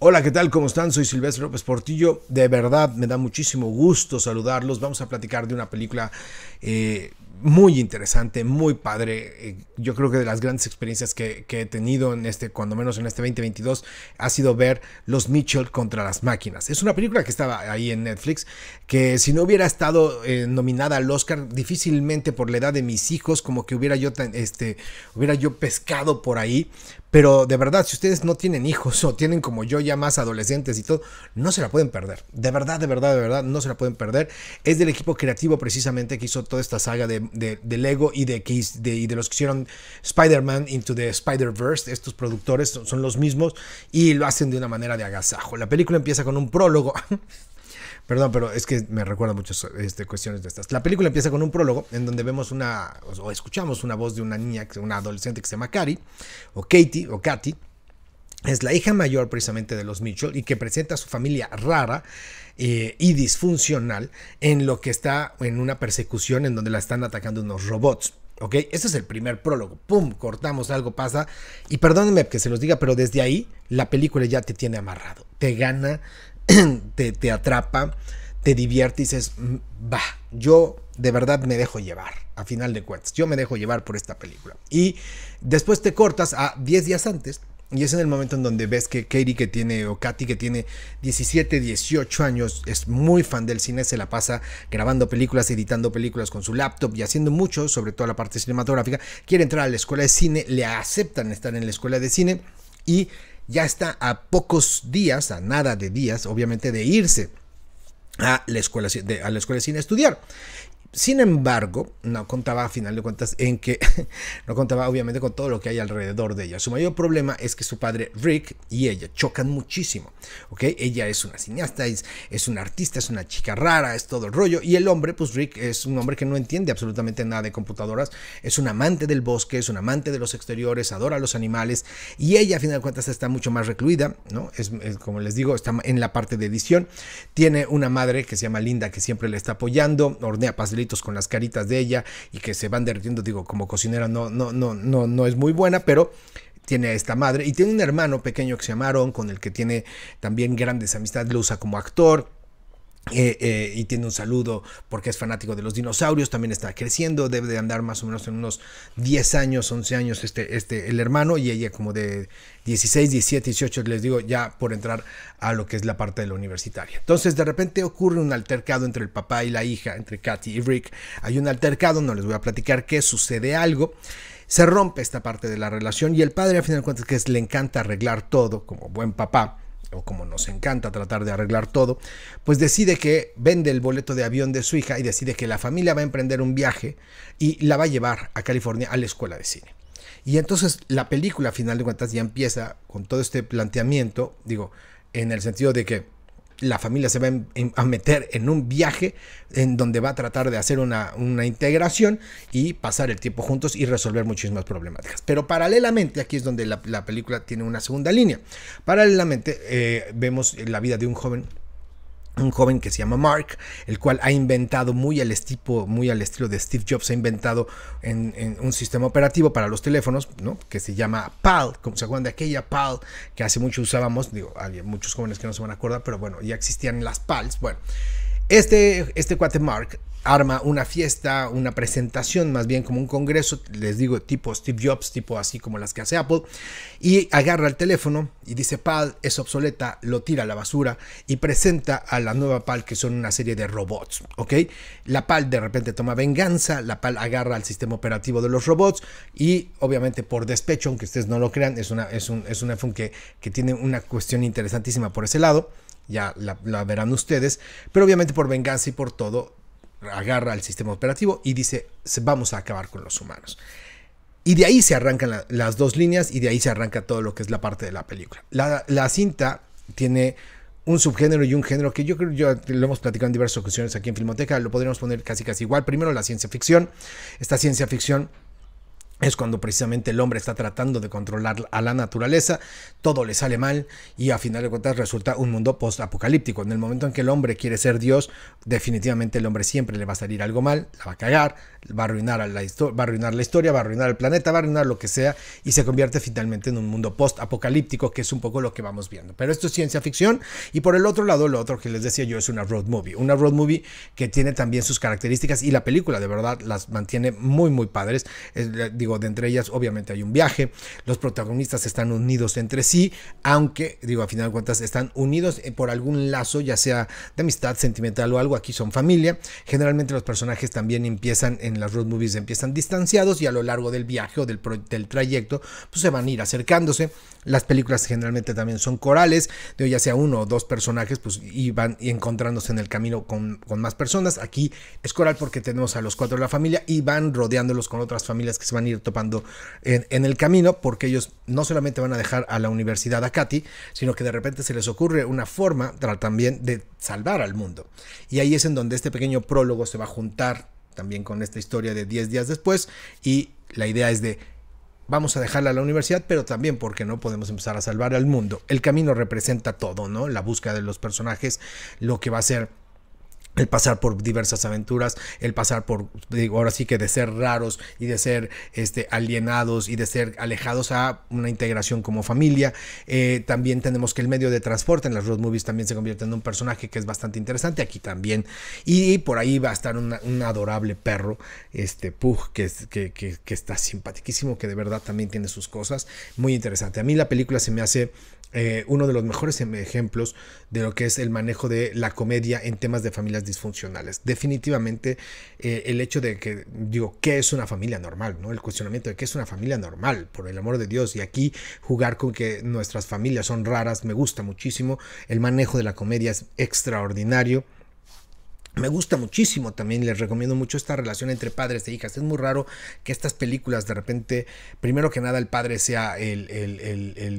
Hola, ¿qué tal? ¿Cómo están? Soy Silvestre López Portillo. De verdad, me da muchísimo gusto saludarlos. Vamos a platicar de una película eh, muy interesante, muy padre. Eh, yo creo que de las grandes experiencias que, he tenido en este, cuando menos en este 2022, ha sido ver Los Mitchell contra las máquinas. Es una película que estaba ahí en Netflix, que si no hubiera estado eh, nominada al Oscar, difícilmente por la edad de mis hijos, como que hubiera yo, este, hubiera yo pescado por ahí. Pero de verdad, si ustedes no tienen hijos o tienen como yo ya más adolescentes y todo, no se la pueden perder. De verdad, de verdad, de verdad, no se la pueden perder. Es del equipo creativo precisamente que hizo toda esta saga de, de, Lego y de, de, de los que hicieron Spider-Man Into the Spider-Verse. Estos productores son, son los mismos y lo hacen de una manera de agasajo. La película empieza con un prólogo. Perdón, pero es que me recuerda muchas este, cuestiones de estas. La película empieza con un prólogo en donde vemos una, o escuchamos una voz de una niña, una adolescente que se llama Cari, o Katie, o Katy. Es la hija mayor precisamente de los Mitchell y que presenta a su familia rara eh, y disfuncional en lo que está en una persecución en donde la están atacando unos robots. ¿Ok? Ese es el primer prólogo. ¡Pum! Cortamos, algo pasa. Y perdónenme que se los diga, pero desde ahí la película ya te tiene amarrado. Te gana te, te atrapa, te divierte y dices, mm, va, yo de verdad me dejo llevar, a final de cuentas, yo me dejo llevar por esta película. Y después te cortas a 10 días antes. Y es en el momento en donde ves que Katie que tiene, o Katy que tiene 17, 18 años, es muy fan del cine, se la pasa grabando películas, editando películas con su laptop y haciendo mucho, sobre todo la parte cinematográfica. Quiere entrar a la escuela de cine, le aceptan estar en la escuela de cine y ya está a pocos días, a nada de días, obviamente, de irse a la escuela, a la escuela sin estudiar. Sin embargo, no contaba a final de cuentas en que no contaba obviamente con todo lo que hay alrededor de ella. Su mayor problema es que su padre Rick y ella chocan muchísimo. ¿ok? Ella es una cineasta, es, una artista, es una chica rara, es todo el rollo. Y el hombre, pues Rick es un hombre que no entiende absolutamente nada de computadoras. Es un amante del bosque, es un amante de los exteriores, adora los animales. Y ella a final de cuentas está mucho más recluida. ¿no? Es, como les digo, está en la parte de edición. Tiene una madre que se llama Linda que siempre le está apoyando, hornea pastel con las caritas de ella y que se van derritiendo, digo, como cocinera no, no, no, no, no es muy buena, pero tiene a esta madre y tiene un hermano pequeño que se llamaron con el que tiene también grandes amistades, lo usa como actor eh, eh, y tiene un saludo porque es fanático de los dinosaurios, también está creciendo, debe de andar más o menos en unos 10 años, 11 años este, este, el hermano y ella como de 16, 17, 18, les digo ya por entrar a lo que es la parte de la universitaria. Entonces de repente ocurre un altercado entre el papá y la hija, entre Katy y Rick, hay un altercado, no les voy a platicar qué, sucede algo se rompe esta parte de la relación y el padre, al final de cuentas, que le encanta arreglar todo como buen papá, o como nos encanta tratar de arreglar todo, pues decide que vende el boleto de avión de su hija y decide que la familia va a emprender un viaje y la va a llevar a California a la escuela de cine. Y entonces la película, a final de cuentas, ya empieza con todo este planteamiento, digo, en el sentido de que la familia se va a meter en un viaje en donde va a tratar de hacer una, una, integración y pasar el tiempo juntos y resolver muchísimas problemáticas. Pero paralelamente, aquí es donde la, la película tiene una segunda línea. Paralelamente, eh, vemos la vida de un joven un joven que se llama Mark, el cual ha inventado muy al, muy al estilo de Steve Jobs, ha inventado un sistema operativo para los teléfonos, Que se llama PAL, como se acuerdan de aquella PAL que hace mucho usábamos, digo, muchos jóvenes que no se van a acordar, pero bueno, ya existían las PALs, bueno. Este, este cuate arma una fiesta, una presentación, más bien como un congreso, les digo, tipo Steve Jobs, tipo así como las que hace Apple, y agarra el teléfono y dice PAL es obsoleta, lo tira a la basura y presenta a la nueva PAL que son una serie de robots, ¿ok? La PAL de repente toma venganza, la PAL agarra al sistema operativo de los robots y obviamente por despecho, aunque ustedes no lo crean, es una, un, es que, que tiene una cuestión interesantísima por ese lado ya la, verán ustedes, pero obviamente por venganza y por todo, agarra el sistema operativo y dice, vamos a acabar con los humanos. Y de ahí se arrancan las dos líneas y de ahí se arranca todo lo que es la parte de la película. La, cinta tiene un subgénero y un género que yo creo yo lo hemos platicado en diversas ocasiones aquí en Filmoteca, lo podríamos poner casi casi igual. Primero la ciencia ficción, esta ciencia ficción es cuando precisamente el hombre está tratando de controlar a la naturaleza, todo le sale mal y a final de cuentas resulta un mundo post-apocalíptico. En el momento en que el hombre quiere ser Dios, definitivamente el hombre siempre le va a salir algo mal, la va a cagar, va a arruinar, a la, va a arruinar la historia, va a arruinar el planeta, va a arruinar lo que sea y se convierte finalmente en un mundo post-apocalíptico, que es un poco lo que vamos viendo. Pero esto es ciencia ficción y por el otro lado, lo otro que les decía yo es una road movie, una road movie que tiene también sus características y la película de verdad las mantiene muy, muy padres. Eh, digo, de entre ellas obviamente hay un viaje, los protagonistas están unidos entre sí, aunque, digo, a final de cuentas están unidos eh, por algún lazo, ya sea de amistad, sentimental o algo, aquí son familia. Generalmente los personajes también empiezan en las road movies, empiezan distanciados y a lo largo del viaje o del, del trayecto, pues se van a ir acercándose. Las películas generalmente también son corales, de ya sea uno o dos personajes, pues y van encontrándose en el camino con, con más personas. Aquí es coral porque tenemos a los cuatro de la familia y van rodeándolos con otras familias que se van a ir topando en, en, el camino, porque ellos no solamente van a dejar a la universidad a Katy, sino que de repente se les ocurre una forma también de salvar al mundo. Y ahí es en donde este pequeño prólogo se va a juntar también con esta historia de 10 días después, y la idea es de vamos a dejarla a la universidad, pero también porque no podemos empezar a salvar al mundo. El camino representa todo, ¿no? La búsqueda de los personajes, lo que va a ser el pasar por diversas aventuras, el pasar por, digo, ahora sí que de ser raros y de ser este, alienados y de ser alejados a una integración como familia. Eh, también tenemos que el medio de transporte en las road movies también se convierte en un personaje que es bastante interesante, aquí también. Y por ahí va a estar un adorable perro, este Pug, que, que, que, está simpaticísimo, que de verdad también tiene sus cosas. Muy interesante. A mí la película se me hace eh, uno de los mejores em, ejemplos de lo que es el manejo de la comedia en temas de familias disfuncionales. Definitivamente eh, el hecho de que, digo, ¿qué es una familia normal? ¿no? El cuestionamiento de qué es una familia normal, por el amor de Dios. Y aquí jugar con que nuestras familias son raras me gusta muchísimo. El manejo de la comedia es extraordinario. Me gusta muchísimo también, les recomiendo mucho esta relación entre padres e hijas. Es muy raro que estas películas de repente, primero que nada, el padre sea el,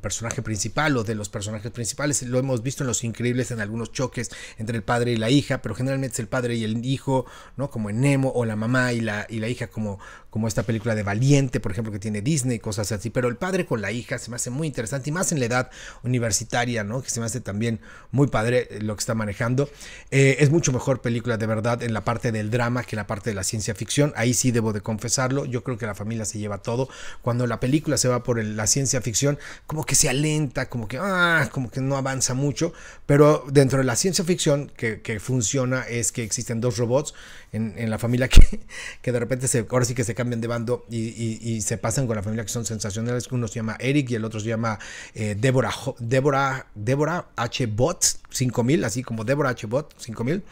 personaje principal o de los personajes principales. Lo hemos visto en Los Increíbles en algunos choques entre el padre y la hija, pero generalmente es el padre y el hijo, ¿no? Como en Nemo, o la mamá y la, y la hija como, como esta película de Valiente, por ejemplo, que tiene Disney, cosas así, pero el padre con la hija se me hace muy interesante y más en la edad universitaria, ¿no? Que se me hace también muy padre eh, lo que está manejando. Eh, es mucho mejor película de verdad en la parte del drama que en la parte de la ciencia ficción, ahí sí debo de confesarlo, yo creo que la familia se lleva todo, cuando la película se va por la ciencia ficción, como que se alenta, como que, ah, como que no avanza mucho, pero dentro de la ciencia ficción que, funciona es que existen dos robots en, la familia que, que de repente se, ahora sí que se de bando y, se pasan con la familia que son sensacionales, que uno se llama Eric y el otro se llama eh, Débora, Débora, Débora H. Bot 5000, así como Débora H. Bot 5000,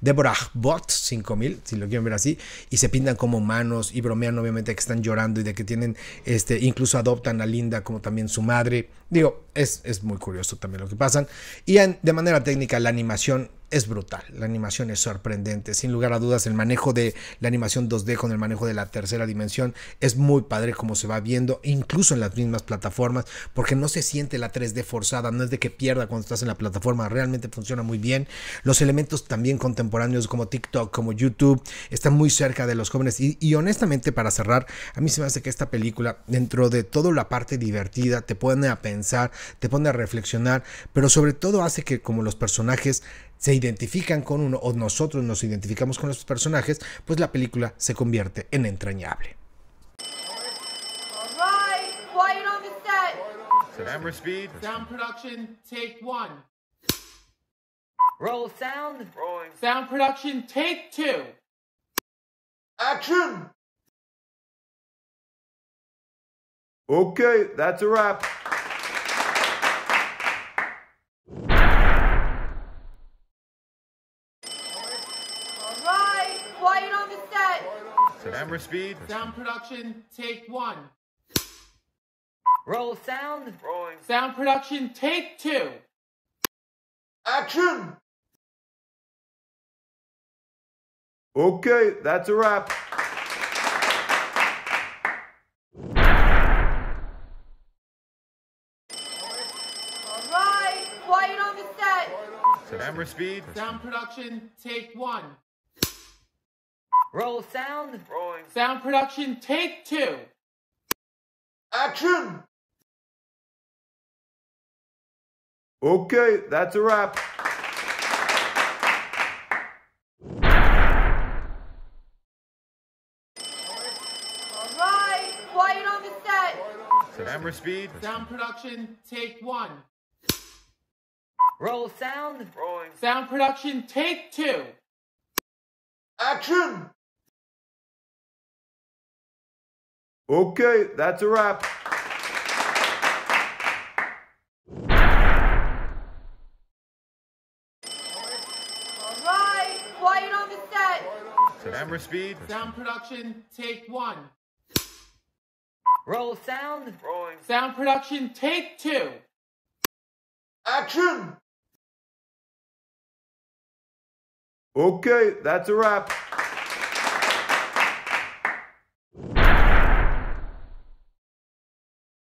Débora Bot 5000, si lo quieren ver así, y se pintan como humanos y bromean obviamente que están llorando y de que tienen, este, incluso adoptan a Linda como también su madre Digo, es, es muy curioso también lo que pasan. Y de manera técnica, la animación es brutal. La animación es sorprendente. Sin lugar a dudas, el manejo de la animación 2D con el manejo de la tercera dimensión es muy padre como se va viendo, incluso en las mismas plataformas, porque no se siente la 3D forzada. No es de que pierda cuando estás en la plataforma. Realmente funciona muy bien. Los elementos también contemporáneos como TikTok, como YouTube, están muy cerca de los jóvenes. Y, honestamente, para cerrar, a mí se me hace que esta película, dentro de toda la parte divertida, te pone a pensar te pone a reflexionar, pero sobre todo hace que como los personajes se identifican con uno o nosotros nos identificamos con los personajes, pues la película se convierte en entrañable. that's a wrap. Camera speed. Sound production, take one. Roll sound. Rolling. Sound production, take two. Action! Okay, that's a wrap. Camera speed. Sound production, take one. Roll sound. Rolling. Sound production, take two. Action! Okay, that's a wrap. Alright, quiet on the set. Camera speed. Sound production, take one. Roll sound. Rolling. Sound production, take two. Action! Okay, that's a wrap. Camera speed. Sound production, take one. Roll sound. Rolling. Sound production, take two. Action! Okay, that's a wrap.